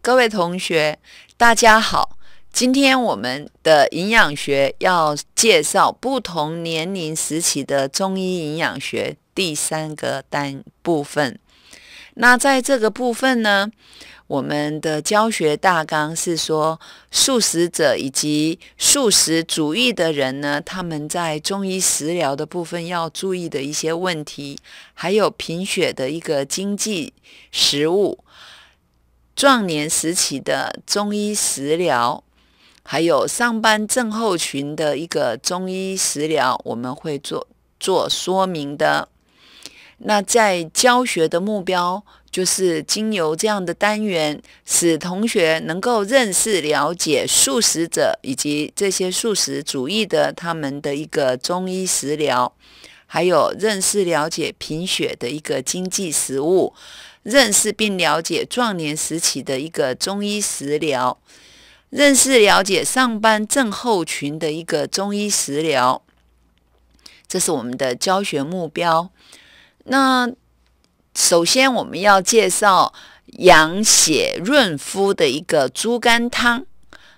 各位同学，大家好。今天我们的营养学要介绍不同年龄时期的中医营养学第三个单部分。那在这个部分呢，我们的教学大纲是说，素食者以及素食主义的人呢，他们在中医食疗的部分要注意的一些问题，还有贫血的一个经济食物。壮年时期的中医食疗，还有上班症候群的一个中医食疗，我们会做做说明的。那在教学的目标，就是经由这样的单元，使同学能够认识了解素食者以及这些素食主义的他们的一个中医食疗，还有认识了解贫血的一个经济食物。认识并了解壮年时期的一个中医食疗，认识了解上班症候群的一个中医食疗，这是我们的教学目标。那首先我们要介绍养血润肤的一个猪肝汤。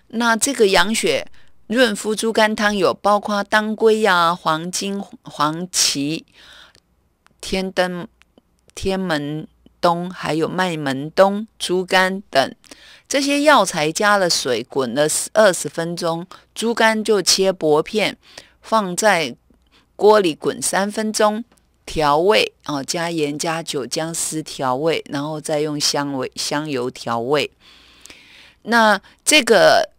那这个养血润肤猪肝汤有包括当归呀、黄精、黄芪、天灯、天门。冬还有麦门冬、猪肝等这些药材，加了水滚了二十分钟。猪肝就切薄片，放在锅里滚三分钟，调味哦，加盐、加酒、姜丝调味，然后再用香味香油调味。那这个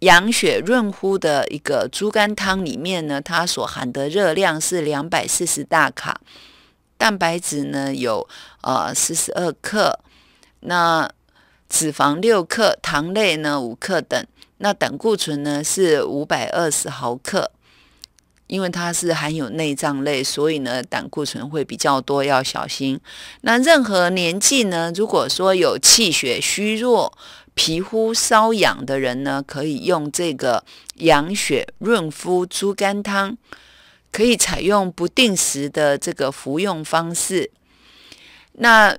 养血润肤的一个猪肝汤里面呢，它所含的热量是两百四十大卡。蛋白质呢有呃四十二克，那脂肪六克，糖类呢五克等，那胆固醇呢是五百二十毫克，因为它是含有内脏类，所以呢胆固醇会比较多，要小心。那任何年纪呢，如果说有气血虚弱、皮肤瘙痒的人呢，可以用这个养血润肤猪肝汤。可以采用不定时的这个服用方式。那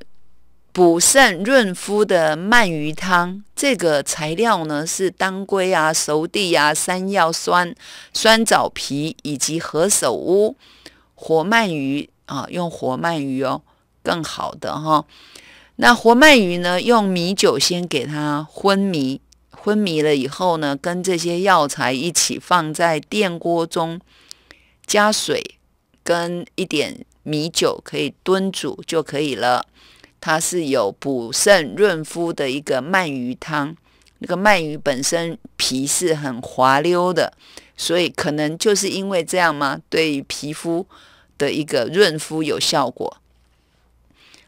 补肾润肤的鳗鱼汤，这个材料呢是当归啊、熟地啊、山药酸、酸枣皮以及何首乌、活鳗鱼啊，用活鳗鱼哦，更好的哈。那活鳗鱼呢，用米酒先给它昏迷，昏迷了以后呢，跟这些药材一起放在电锅中。加水跟一点米酒，可以炖煮就可以了。它是有补肾润肤的一个鳗鱼汤。那个鳗鱼本身皮是很滑溜的，所以可能就是因为这样吗？对于皮肤的一个润肤有效果。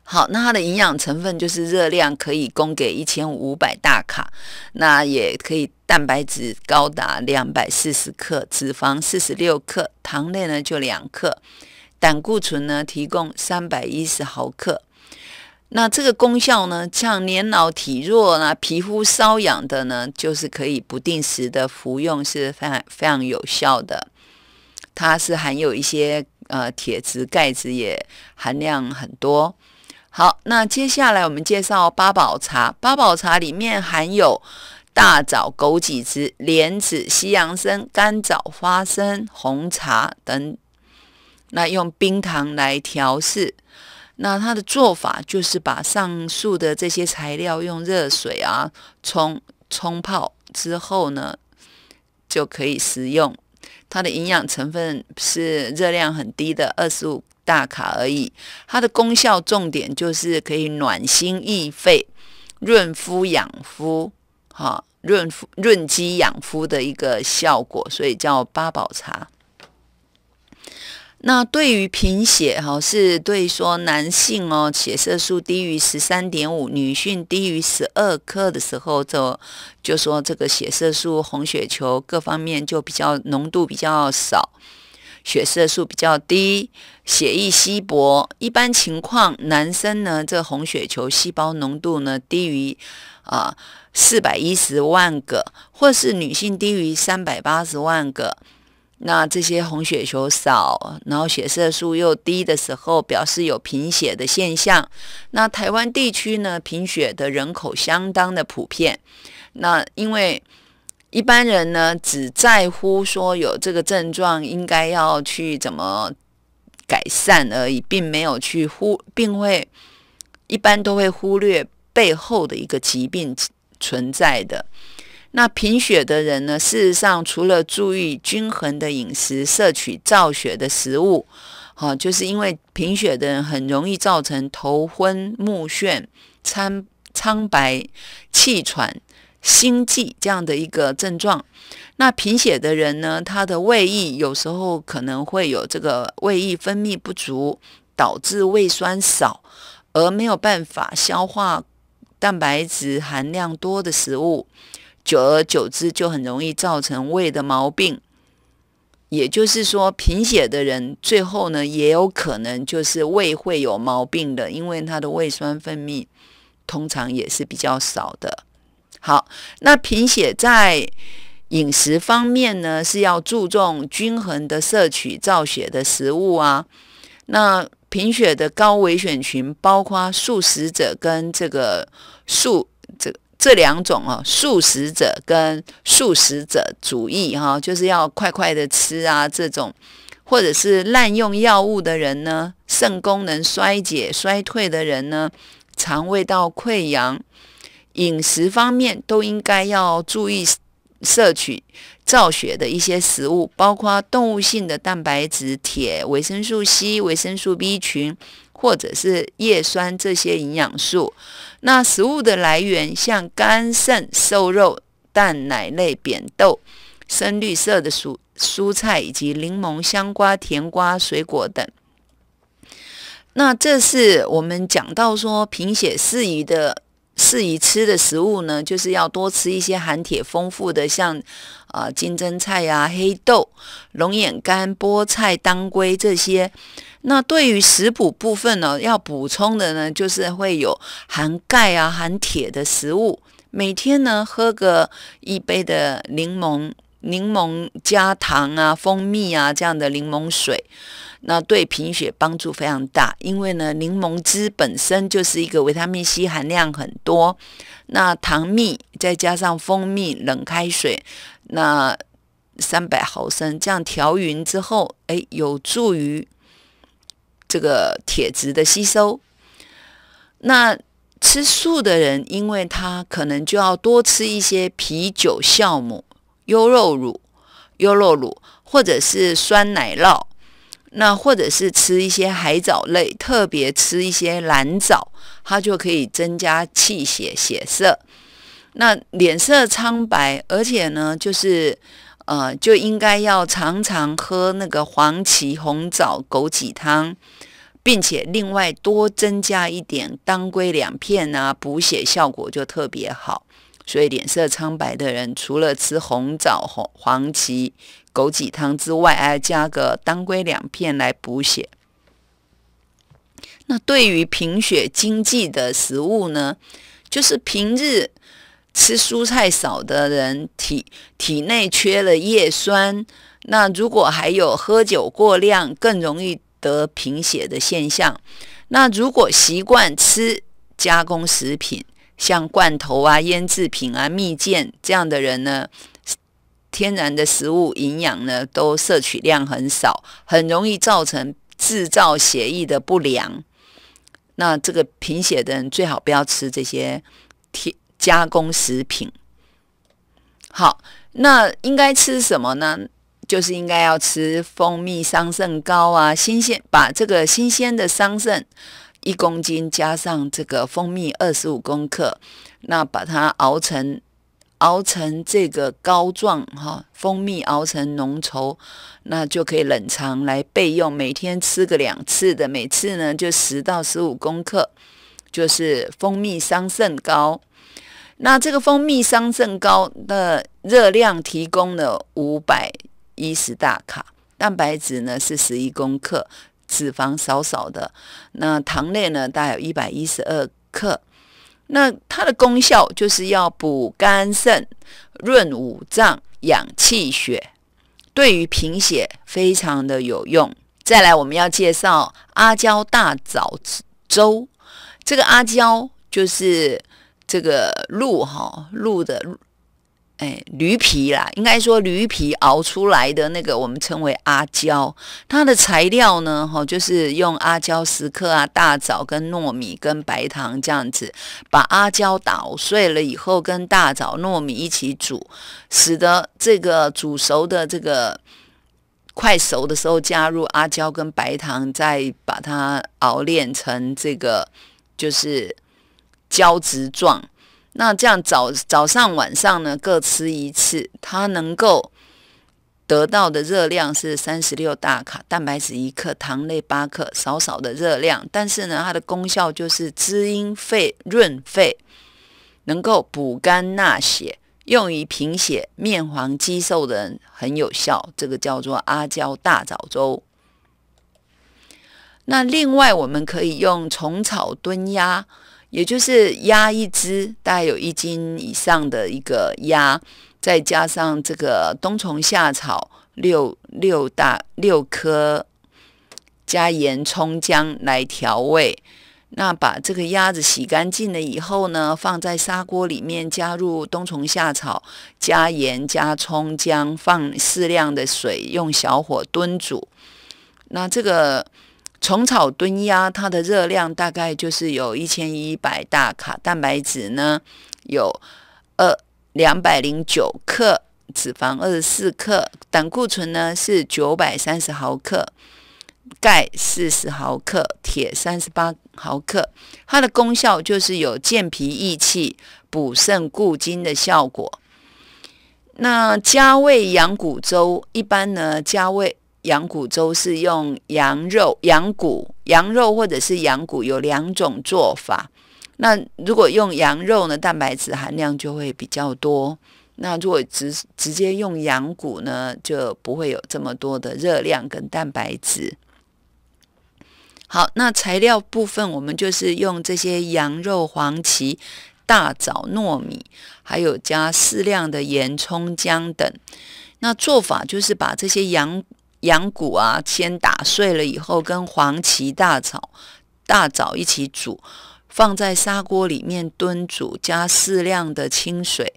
好，那它的营养成分就是热量可以供给一千五百大卡，那也可以蛋白质高达两百四十克，脂肪四十六克，糖类呢就两克，胆固醇呢提供三百一十毫克。那这个功效呢，像年老体弱啊、皮肤瘙痒的呢，就是可以不定时的服用，是非常非常有效的。它是含有一些呃铁质、钙质也含量很多。好，那接下来我们介绍八宝茶。八宝茶里面含有大枣、枸杞子、莲子、西洋参、干枣、花生、红茶等。那用冰糖来调试。那它的做法就是把上述的这些材料用热水啊冲冲泡之后呢，就可以食用。它的营养成分是热量很低的，二十五。大卡而已，它的功效重点就是可以暖心益肺、润肤养肤，哈，润肤润肌养肤的一个效果，所以叫八宝茶。那对于贫血，哈，是对说男性哦，血色素低于十三点五，女性低于十二克的时候，就就说这个血色素、红血球各方面就比较浓度比较少。血色素比较低，血液稀薄。一般情况，男生呢，这红血球细胞浓度呢低于啊四百一十万个，或是女性低于三百八十万个。那这些红血球少，然后血色素又低的时候，表示有贫血的现象。那台湾地区呢，贫血的人口相当的普遍。那因为一般人呢，只在乎说有这个症状，应该要去怎么改善而已，并没有去忽，并会一般都会忽略背后的一个疾病存在的。那贫血的人呢，事实上除了注意均衡的饮食，摄取造血的食物，好，就是因为贫血的人很容易造成头昏目眩、苍苍白、气喘。心悸这样的一个症状，那贫血的人呢，他的胃液有时候可能会有这个胃液分泌不足，导致胃酸少，而没有办法消化蛋白质含量多的食物，久而久之就很容易造成胃的毛病。也就是说，贫血的人最后呢，也有可能就是胃会有毛病的，因为他的胃酸分泌通常也是比较少的。好，那贫血在饮食方面呢，是要注重均衡的摄取造血的食物啊。那贫血的高危选群包括素食者跟这个素这这两种啊，素食者跟素食者主义哈，就是要快快的吃啊，这种或者是滥用药物的人呢，肾功能衰竭衰退的人呢，肠胃道溃疡。饮食方面都应该要注意摄取造血的一些食物，包括动物性的蛋白质、铁、维生素 C、维生素 B 群，或者是叶酸这些营养素。那食物的来源像肝肾、瘦肉、蛋奶类、扁豆、深绿色的蔬蔬菜以及柠檬、香瓜、甜瓜、水果等。那这是我们讲到说贫血适宜的。适宜吃的食物呢，就是要多吃一些含铁丰富的，像，呃，金针菜呀、黑豆、龙眼干、菠菜、当归这些。那对于食补部分呢，要补充的呢，就是会有含钙啊、含铁的食物。每天呢，喝个一杯的柠檬、柠檬加糖啊、蜂蜜啊这样的柠檬水。那对贫血帮助非常大，因为呢，柠檬汁本身就是一个维他命 C 含量很多。那糖蜜再加上蜂蜜、冷开水，那三百毫升这样调匀之后，哎，有助于这个铁质的吸收。那吃素的人，因为他可能就要多吃一些啤酒酵母、优酪乳、优酪乳或者是酸奶酪。那或者是吃一些海藻类，特别吃一些蓝藻，它就可以增加气血血色。那脸色苍白，而且呢，就是呃，就应该要常常喝那个黄芪红枣枸杞汤，并且另外多增加一点当归两片啊，补血效果就特别好。所以脸色苍白的人，除了吃红枣、红黄芪、枸杞汤之外，还要加个当归两片来补血。那对于贫血经济的食物呢？就是平日吃蔬菜少的人，体体内缺了叶酸。那如果还有喝酒过量，更容易得贫血的现象。那如果习惯吃加工食品。像罐头啊、腌制品啊、蜜饯这样的人呢，天然的食物营养呢都摄取量很少，很容易造成制造血液的不良。那这个贫血的人最好不要吃这些天加工食品。好，那应该吃什么呢？就是应该要吃蜂蜜、桑葚膏啊，新鲜把这个新鲜的桑葚。一公斤加上这个蜂蜜二十五公克，那把它熬成熬成这个膏状哈，蜂蜜熬成浓稠，那就可以冷藏来备用。每天吃个两次的，每次呢就十到十五公克，就是蜂蜜桑葚膏。那这个蜂蜜桑葚膏的热量提供了五百一十大卡，蛋白质呢是十一公克。脂肪少少的，那糖类呢？大概有一百一十二克。那它的功效就是要补肝肾、润五脏、养气血，对于贫血非常的有用。再来，我们要介绍阿胶大枣粥。这个阿胶就是这个鹿哈鹿的。哎，驴皮啦，应该说驴皮熬出来的那个，我们称为阿胶。它的材料呢，哈，就是用阿胶十克啊、大枣跟糯米跟白糖这样子，把阿胶捣碎了以后，跟大枣、糯米一起煮，使得这个煮熟的这个快熟的时候，加入阿胶跟白糖，再把它熬炼成这个就是胶质状。那这样早早上晚上呢各吃一次，它能够得到的热量是三十六大卡，蛋白质一克，糖类八克，少少的热量。但是呢，它的功效就是滋阴肺润肺，能够补肝纳血，用于贫血、面黄肌瘦的人很有效。这个叫做阿胶大枣粥。那另外，我们可以用虫草炖鸭。也就是鸭一只，大概有一斤以上的一个鸭，再加上这个冬虫夏草六六大六颗，加盐、葱姜来调味。那把这个鸭子洗干净了以后呢，放在砂锅里面，加入冬虫夏草，加盐、加葱姜，放适量的水，用小火炖煮。那这个。虫草炖鸭，它的热量大概就是有一千一百大卡，蛋白质呢有二两百零九克，脂肪二十四克，胆固醇呢是九百三十毫克，钙四十毫克，铁三十八毫克。它的功效就是有健脾益气、补肾固精的效果。那加味养骨粥一般呢，加味。羊骨粥是用羊肉、羊骨、羊肉或者是羊骨，有两种做法。那如果用羊肉呢，蛋白质含量就会比较多。那如果直直接用羊骨呢，就不会有这么多的热量跟蛋白质。好，那材料部分我们就是用这些羊肉、黄芪、大枣、糯米，还有加适量的盐、葱、姜等。那做法就是把这些羊。羊骨啊，先打碎了以后，跟黄芪、大枣、大枣一起煮，放在砂锅里面炖煮，加适量的清水，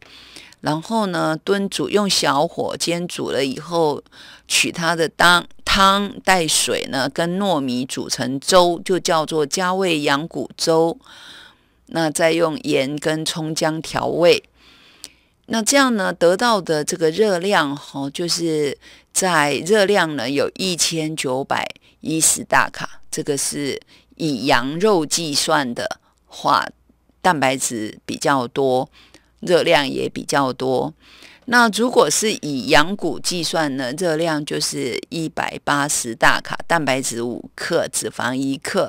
然后呢，炖煮用小火煎煮了以后，取它的汤汤带水呢，跟糯米煮成粥，就叫做加味羊骨粥。那再用盐跟葱姜调味，那这样呢，得到的这个热量哈，就是。在热量呢，有一千九百一十大卡，这个是以羊肉计算的话，蛋白质比较多，热量也比较多。那如果是以羊骨计算呢，热量就是一百八十大卡，蛋白质五克，脂肪一克，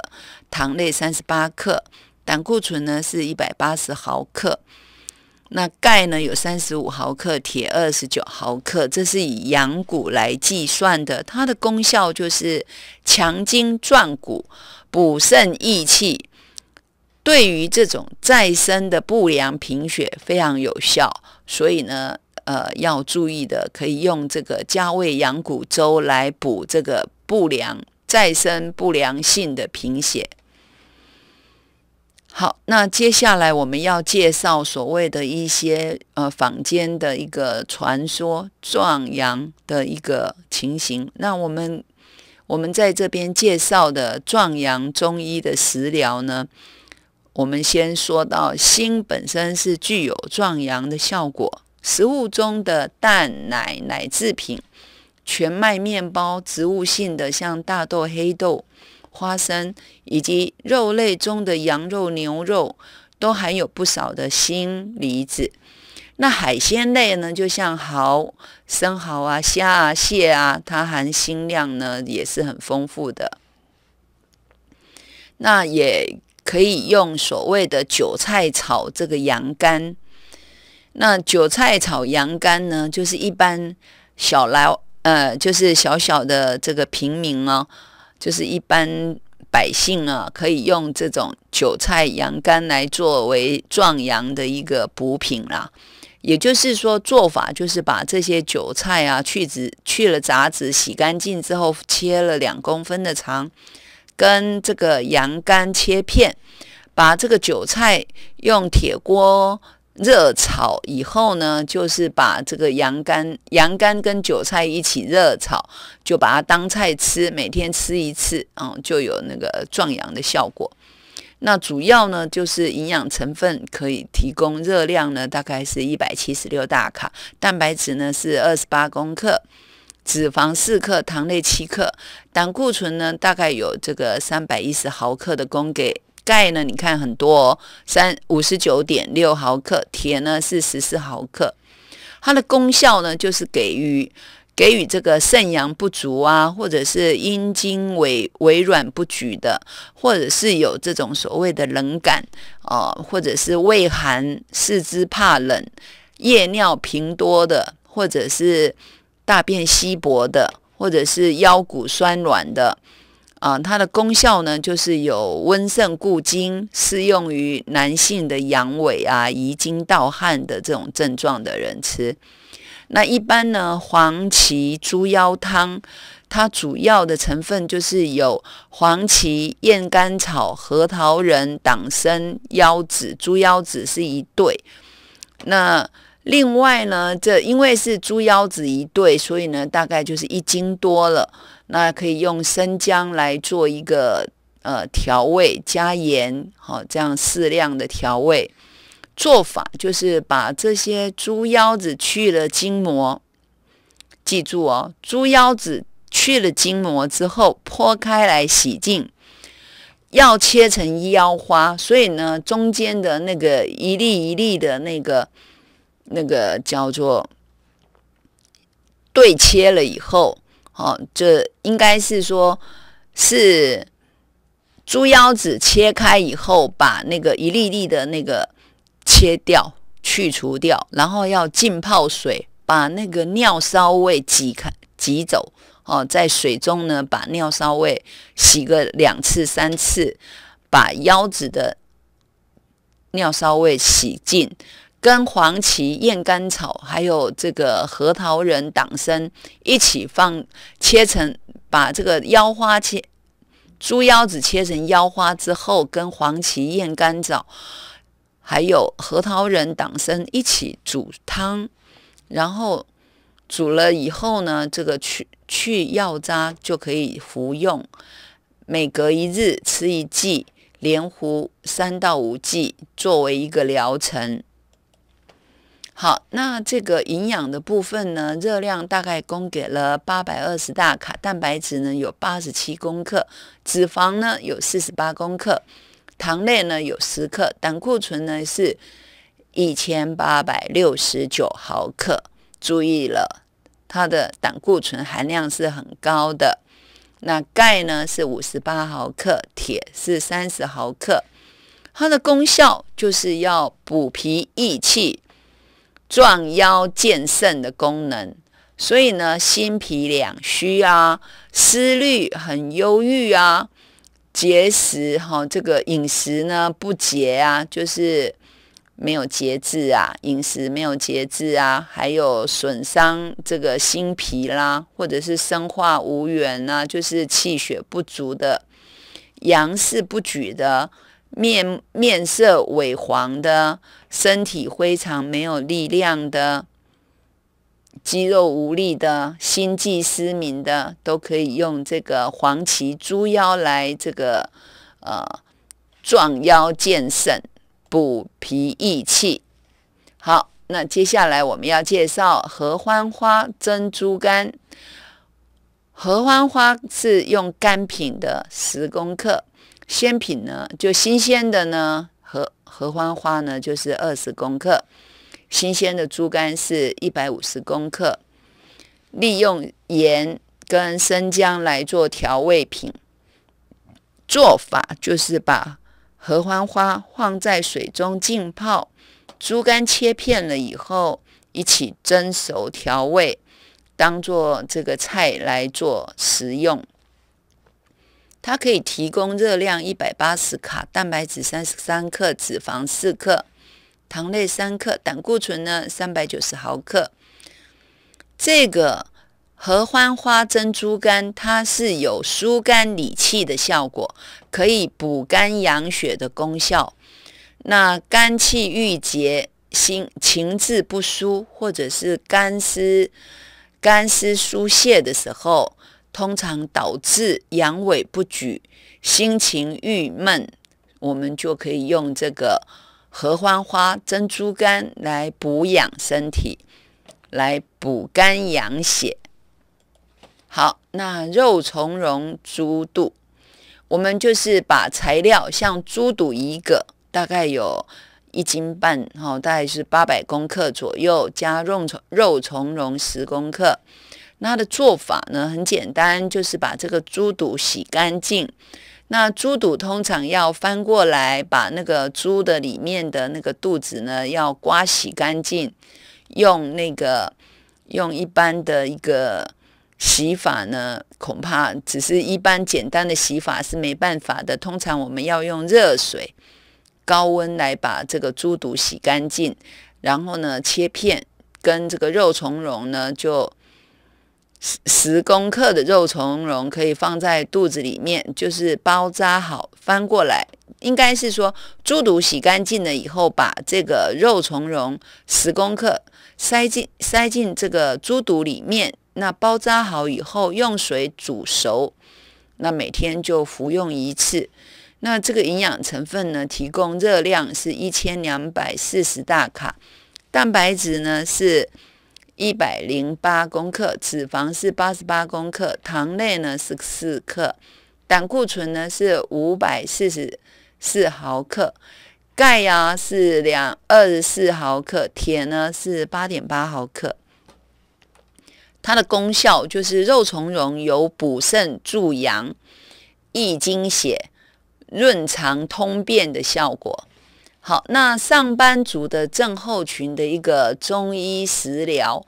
糖类三十八克，胆固醇呢是一百八十毫克。那钙呢有三十五毫克，铁二十九毫克，这是以羊骨来计算的。它的功效就是强筋壮骨、补肾益气，对于这种再生的不良贫血非常有效。所以呢，呃，要注意的可以用这个加味羊骨粥来补这个不良再生不良性的贫血。好，那接下来我们要介绍所谓的一些呃坊间的一个传说壮阳的一个情形。那我们我们在这边介绍的壮阳中医的食疗呢，我们先说到锌本身是具有壮阳的效果，食物中的蛋奶、奶制品、全麦面包、植物性的像大豆、黑豆。花生以及肉类中的羊肉、牛肉都含有不少的锌离子。那海鲜类呢，就像蚝、生蚝啊、虾啊、蟹啊，它含锌量呢也是很丰富的。那也可以用所谓的韭菜炒这个羊肝。那韭菜炒羊肝呢，就是一般小来，呃，就是小小的这个平民啊。就是一般百姓啊，可以用这种韭菜、羊肝来作为壮阳的一个补品啦。也就是说，做法就是把这些韭菜啊去籽、去了杂质、洗干净之后，切了两公分的长，跟这个羊肝切片，把这个韭菜用铁锅。热炒以后呢，就是把这个羊肝、羊肝跟韭菜一起热炒，就把它当菜吃，每天吃一次，嗯，就有那个壮阳的效果。那主要呢，就是营养成分可以提供热量呢，大概是一百七十六大卡，蛋白质呢是二十八公克，脂肪四克，糖类七克，胆固醇呢大概有这个三百一十毫克的供给。钙呢？你看很多，三五十九点六毫克。铁呢是十四毫克。它的功效呢，就是给予给予这个肾阳不足啊，或者是阴茎萎萎软不举的，或者是有这种所谓的冷感呃，或者是畏寒、四肢怕冷、夜尿频多的，或者是大便稀薄的，或者是腰骨酸软的。啊，它的功效呢，就是有温肾固精，适用于男性的阳痿啊、遗精、盗汗的这种症状的人吃。那一般呢，黄芪猪腰汤，它主要的成分就是有黄芪、燕甘草、核桃仁、党参、腰子，猪腰子是一对。那另外呢，这因为是猪腰子一对，所以呢，大概就是一斤多了。那可以用生姜来做一个呃调味加盐，好这样适量的调味做法就是把这些猪腰子去了筋膜，记住哦，猪腰子去了筋膜之后剖开来洗净，要切成腰花，所以呢中间的那个一粒一粒的那个那个叫做对切了以后。哦，这应该是说，是猪腰子切开以后，把那个一粒粒的那个切掉、去除掉，然后要浸泡水，把那个尿骚味挤开、挤走。哦，在水中呢，把尿骚味洗个两次、三次，把腰子的尿骚味洗净。跟黄芪、燕甘草，还有这个核桃仁、党参一起放，切成把这个腰花切，猪腰子切成腰花之后，跟黄芪、燕甘草，还有核桃仁、党参一起煮汤，然后煮了以后呢，这个去去药渣就可以服用，每隔一日吃一剂，连服三到五剂，作为一个疗程。好，那这个营养的部分呢？热量大概供给了八百二十大卡，蛋白质呢有八十七公克，脂肪呢有四十八公克，糖类呢有十克，胆固醇呢是一千八百六十九毫克。注意了，它的胆固醇含量是很高的。那钙呢是五十八毫克，铁是三十毫克。它的功效就是要补脾益气。壮腰健肾的功能，所以呢，心脾两虚啊，思虑很忧郁啊，节食哈，这个饮食呢不节啊，就是没有节制啊，饮食没有节制啊，还有损伤这个心脾啦，或者是生化无源啊，就是气血不足的，阳是不举的。面面色萎黄的，身体非常没有力量的，肌肉无力的，心悸失明的，都可以用这个黄芪猪腰来这个，呃，壮腰健肾，补脾益气。好，那接下来我们要介绍合欢花珍珠肝。合欢花是用干品的十公克。鲜品呢，就新鲜的呢，合合欢花呢，就是二十公克，新鲜的猪肝是一百五十公克，利用盐跟生姜来做调味品。做法就是把合欢花放在水中浸泡，猪肝切片了以后一起蒸熟调味，当做这个菜来做食用。它可以提供热量一百八十卡，蛋白质三十三克，脂肪四克，糖类三克，胆固醇呢三百九十毫克。这个合欢花、珍珠干，它是有疏肝理气的效果，可以补肝养血的功效。那肝气郁结、心情志不舒，或者是肝湿、肝湿疏泄的时候。通常导致阳痿不举、心情郁闷，我们就可以用这个合欢花蒸猪肝来补养身体，来补肝养血。好，那肉苁蓉猪肚，我们就是把材料像猪肚一个，大概有一斤半，哈，大概是八百公克左右，加肉苁肉苁蓉十公克。它的做法呢很简单，就是把这个猪肚洗干净。那猪肚通常要翻过来，把那个猪的里面的那个肚子呢要刮洗干净。用那个用一般的一个洗法呢，恐怕只是一般简单的洗法是没办法的。通常我们要用热水高温来把这个猪肚洗干净，然后呢切片，跟这个肉苁蓉呢就。十十公克的肉苁蓉可以放在肚子里面，就是包扎好，翻过来，应该是说猪肚洗干净了以后，把这个肉苁蓉十公克塞进塞进这个猪肚里面，那包扎好以后用水煮熟，那每天就服用一次。那这个营养成分呢，提供热量是一千两百四十大卡，蛋白质呢是。一百零八克脂肪是八十八克，糖类呢是四克，胆固醇呢是五百四十四毫克，钙呀是两二十四毫克，铁呢是八点八毫克。它的功效就是肉苁蓉有补肾助阳、益精血、润肠通便的效果。好，那上班族的症候群的一个中医食疗，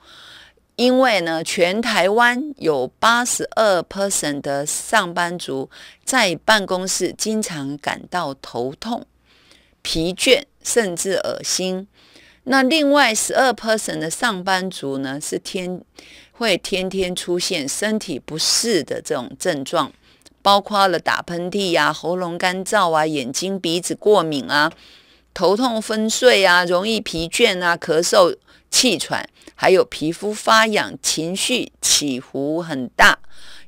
因为呢，全台湾有八十二 person 的上班族在办公室经常感到头痛、疲倦，甚至恶心。那另外十二 person 的上班族呢，是天会天天出现身体不适的这种症状，包括了打喷嚏呀、喉咙干燥啊、眼睛鼻子过敏啊。头痛、昏睡啊，容易疲倦啊，咳嗽、气喘，还有皮肤发痒，情绪起伏很大，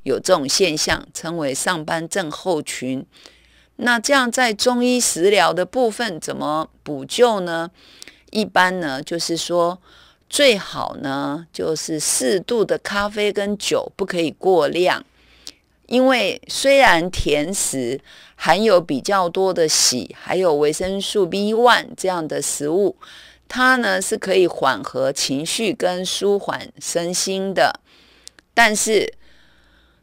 有这种现象称为上班症候群。那这样在中医食疗的部分怎么补救呢？一般呢就是说，最好呢就是适度的咖啡跟酒，不可以过量。因为虽然甜食含有比较多的硒，还有维生素 B1 这样的食物，它呢是可以缓和情绪跟舒缓身心的，但是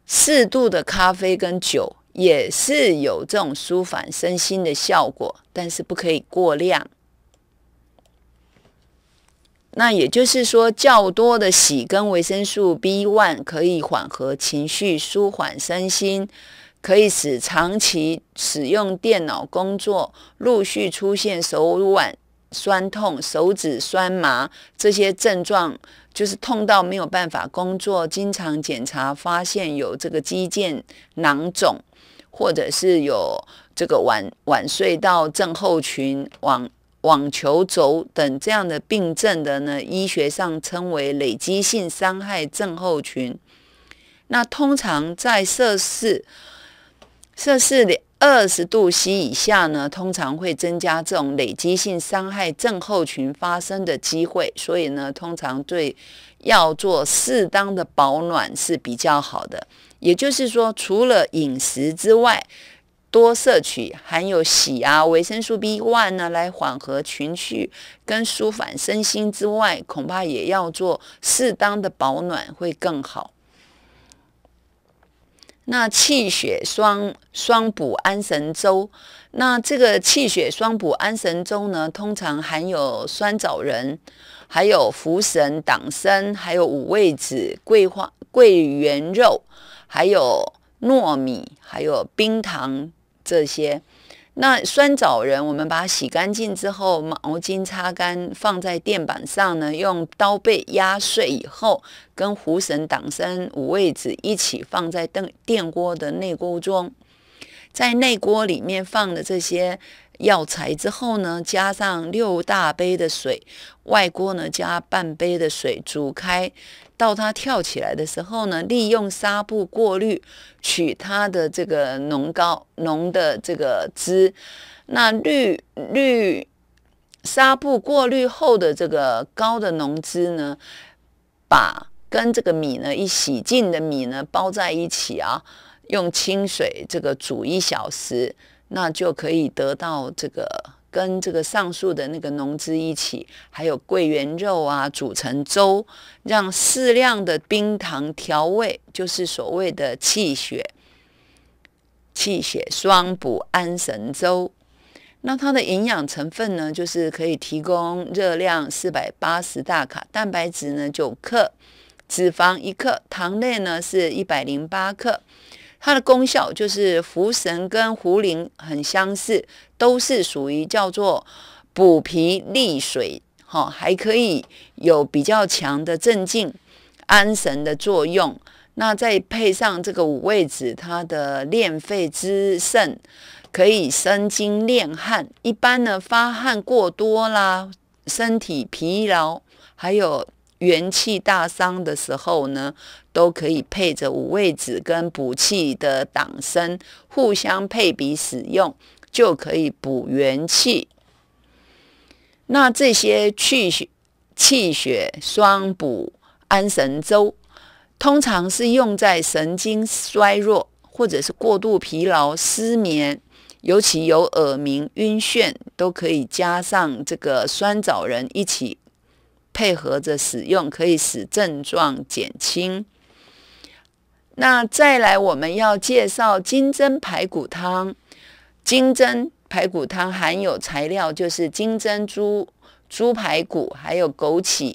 适度的咖啡跟酒也是有这种舒缓身心的效果，但是不可以过量。那也就是说，较多的喜跟维生素 B one 可以缓和情绪、舒缓身心，可以使长期使用电脑工作陆续出现手腕酸痛、手指酸麻这些症状，就是痛到没有办法工作。经常检查发现有这个肌腱囊肿，或者是有这个晚晚睡到症候群往。网球肘等这样的病症的呢，医学上称为累积性伤害症候群。那通常在摄氏摄氏二十度 C 以下呢，通常会增加这种累积性伤害症候群发生的机会。所以呢，通常对要做适当的保暖是比较好的。也就是说，除了饮食之外，多摄取含有喜啊维生素 B one 呢，来缓和情绪跟舒缓身心之外，恐怕也要做适当的保暖会更好。那气血双双补安神粥，那这个气血双补安神粥呢，通常含有酸枣仁，还有茯神、党参，还有五味子、桂花、桂圆肉，还有糯米，还有冰糖。这些，那酸枣仁，我们把它洗干净之后，毛巾擦干，放在垫板上呢，用刀背压碎以后，跟胡神党参、五味子一起放在电电锅的内锅中，在内锅里面放的这些药材之后呢，加上六大杯的水，外锅呢加半杯的水，煮开。到它跳起来的时候呢，利用纱布过滤，取它的这个浓膏浓的这个汁。那滤滤纱布过滤后的这个膏的浓汁呢，把跟这个米呢一洗净的米呢包在一起啊，用清水这个煮一小时，那就可以得到这个。跟这个上述的那个浓汁一起，还有桂圆肉啊，煮成粥，让适量的冰糖调味，就是所谓的气血气血双补安神粥。那它的营养成分呢，就是可以提供热量四百八十大卡，蛋白质呢九克，脂肪一克，糖类呢是一百零八克。它的功效就是茯神跟茯苓很相似。都是属于叫做补脾利水，哈，还可以有比较强的镇静、安神的作用。那再配上这个五味子，它的敛肺之肾，可以生津敛汗。一般呢，发汗过多啦，身体疲劳，还有元气大伤的时候呢，都可以配着五味子跟补气的党参互相配比使用。就可以补元气。那这些气血气血双补安神粥，通常是用在神经衰弱或者是过度疲劳、失眠，尤其有耳鸣、晕眩，都可以加上这个酸枣仁一起配合着使用，可以使症状减轻。那再来，我们要介绍金针排骨汤。金针排骨汤含有材料就是金针、猪猪排骨，还有枸杞。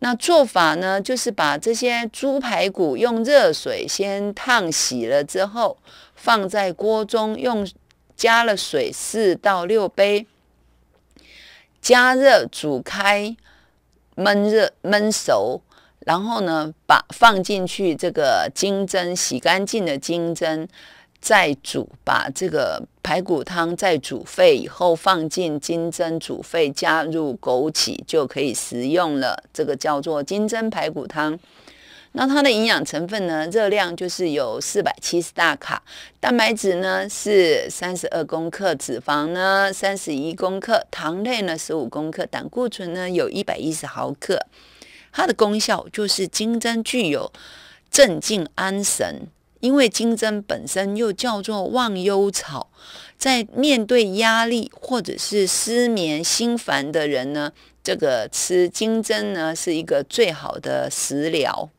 那做法呢，就是把这些猪排骨用热水先烫洗了之后，放在锅中用加了水四到六杯，加热煮开，焖热焖熟，然后呢，把放进去这个金针，洗干净的金针。再煮，把这个排骨汤再煮沸以后，放进金针煮沸，加入枸杞就可以食用了。这个叫做金针排骨汤。那它的营养成分呢？热量就是有四百七十大卡，蛋白质呢是三十二公克，脂肪呢三十一公克，糖类呢十五公克，胆固醇呢有一百一十毫克。它的功效就是金针具有镇静安神。因为金针本身又叫做忘忧草，在面对压力或者是失眠心烦的人呢，这个吃金针呢是一个最好的食疗。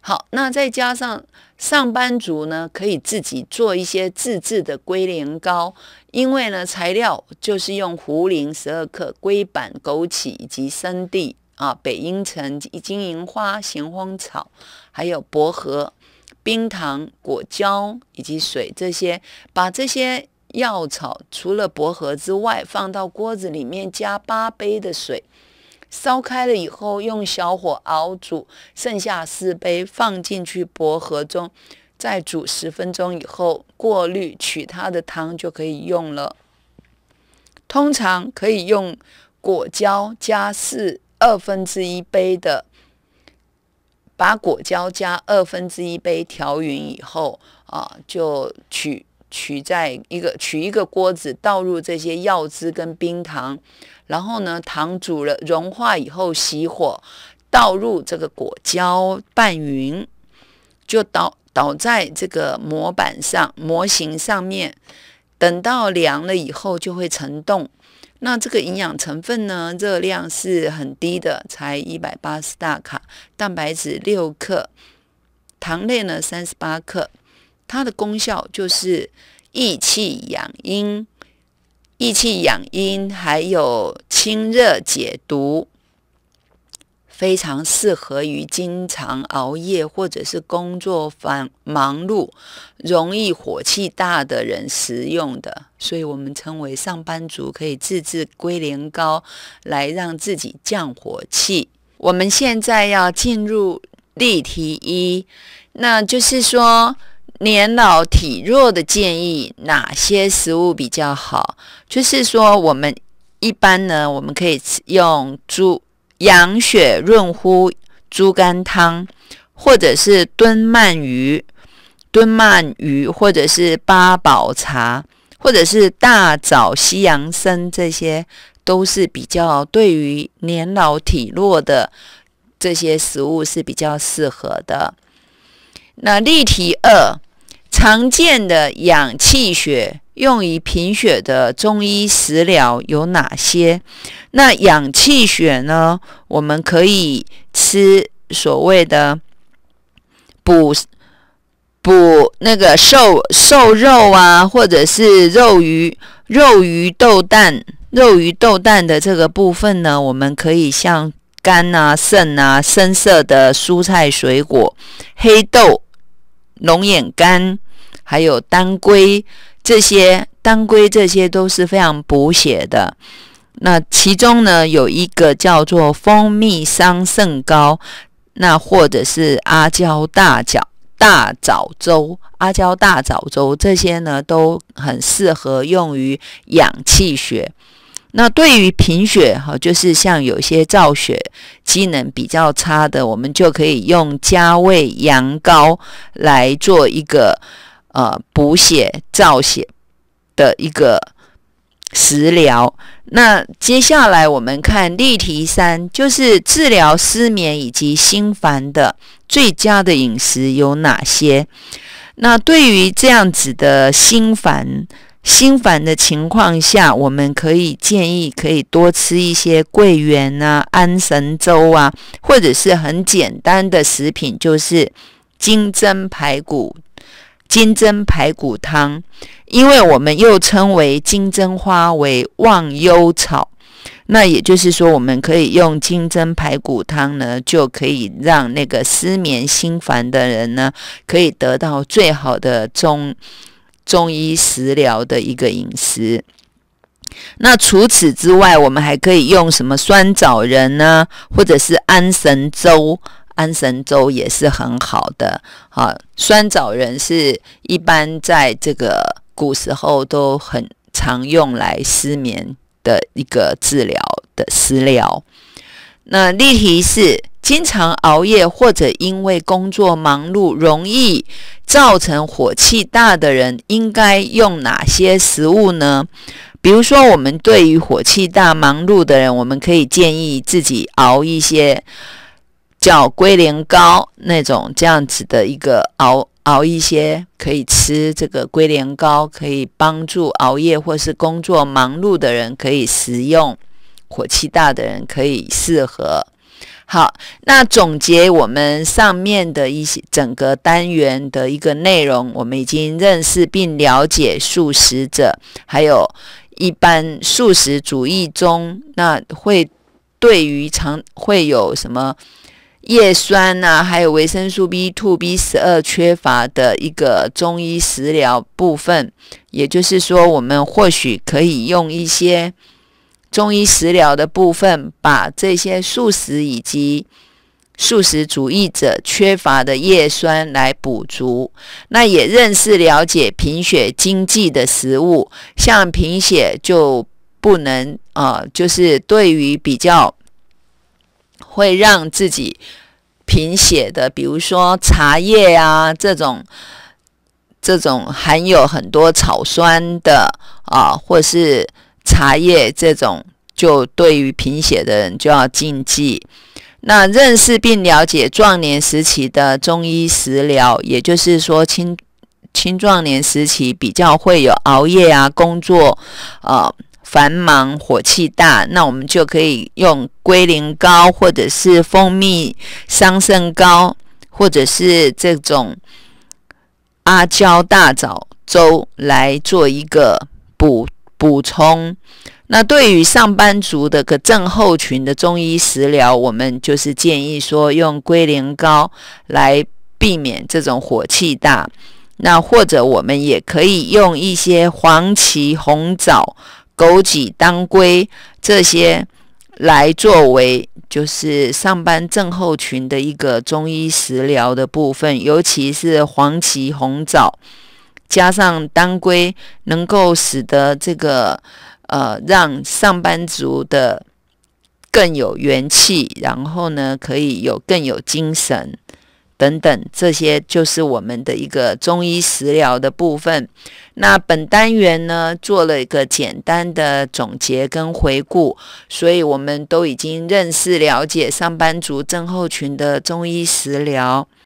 好，那再加上上班族呢，可以自己做一些自制的龟苓膏，因为呢材料就是用茯苓十二克、龟板、枸杞以及生地啊、北英陈、金银花、咸荒草，还有薄荷。冰糖、果胶以及水这些，把这些药草除了薄荷之外，放到锅子里面，加八杯的水，烧开了以后用小火熬煮，剩下四杯放进去薄荷中，再煮十分钟以后过滤，取它的汤就可以用了。通常可以用果胶加四二分之一杯的。把果胶加二分之一杯，调匀以后，啊，就取取在一个取一个锅子，倒入这些药汁跟冰糖，然后呢，糖煮了融化以后，熄火，倒入这个果胶，拌匀，就倒倒在这个模板上模型上面，等到凉了以后就会成冻。那这个营养成分呢？热量是很低的，才一百八十大卡，蛋白质六克，糖类呢三十八克。它的功效就是益气养阴、益气养阴，还有清热解毒，非常适合于经常熬夜或者是工作繁忙碌、容易火气大的人食用的。所以，我们称为上班族可以自制龟苓膏，来让自己降火气。我们现在要进入例题一，那就是说年老体弱的建议，哪些食物比较好？就是说，我们一般呢，我们可以用猪养血润肤猪肝汤，或者是炖鳗鱼，炖鳗鱼，或者是八宝茶。或者是大枣、西洋参，这些都是比较对于年老体弱的这些食物是比较适合的。那例题二，常见的养气血用于贫血的中医食疗有哪些？那养气血呢，我们可以吃所谓的补。补那个瘦瘦肉啊，或者是肉鱼肉鱼豆蛋肉鱼豆蛋的这个部分呢，我们可以像肝啊、肾啊、深色的蔬菜水果、黑豆、龙眼干，还有当归这些，当归这些都是非常补血的。那其中呢，有一个叫做蜂蜜桑葚膏，那或者是阿胶大枣。大枣粥、阿胶大枣粥这些呢，都很适合用于养气血。那对于贫血哈，就是像有些造血机能比较差的，我们就可以用加味羊膏来做一个呃补血造血的一个。食疗。那接下来我们看例题三，就是治疗失眠以及心烦的最佳的饮食有哪些？那对于这样子的心烦心烦的情况下，我们可以建议可以多吃一些桂圆啊、安神粥啊，或者是很简单的食品，就是金针排骨。金针排骨汤，因为我们又称为金针花为忘忧草，那也就是说，我们可以用金针排骨汤呢，就可以让那个失眠心烦的人呢，可以得到最好的中中医食疗的一个饮食。那除此之外，我们还可以用什么酸枣仁呢，或者是安神粥。安神粥也是很好的啊。酸枣仁是一般在这个古时候都很常用来失眠的一个治疗的食疗。那例题是：经常熬夜或者因为工作忙碌，容易造成火气大的人，应该用哪些食物呢？比如说，我们对于火气大、忙碌的人，我们可以建议自己熬一些。叫龟苓膏那种这样子的一个熬熬一些可以吃，这个龟苓膏可以帮助熬夜或是工作忙碌的人可以食用，火气大的人可以适合。好，那总结我们上面的一些整个单元的一个内容，我们已经认识并了解素食者，还有一般素食主义中，那会对于常会有什么？叶酸呐，还有维生素 b two、B12 缺乏的一个中医食疗部分，也就是说，我们或许可以用一些中医食疗的部分，把这些素食以及素食主义者缺乏的叶酸来补足。那也认识了解贫血经济的食物，像贫血就不能啊，就是对于比较。会让自己贫血的，比如说茶叶啊，这种这种含有很多草酸的啊，或是茶叶这种，就对于贫血的人就要禁忌。那认识并了解壮年时期的中医食疗，也就是说，青青壮年时期比较会有熬夜啊，工作，啊。繁忙火气大，那我们就可以用龟苓膏，或者是蜂蜜桑葚膏，或者是这种阿胶大枣粥来做一个补补充。那对于上班族的个症候群的中医食疗，我们就是建议说用龟苓膏来避免这种火气大，那或者我们也可以用一些黄芪红枣。枸杞、当归这些来作为，就是上班症候群的一个中医食疗的部分，尤其是黄芪、红枣加上当归，能够使得这个呃，让上班族的更有元气，然后呢，可以有更有精神。等等，这些就是我们的一个中医食疗的部分。那本单元呢，做了一个简单的总结跟回顾，所以我们都已经认识了解上班族症候群的中医食疗。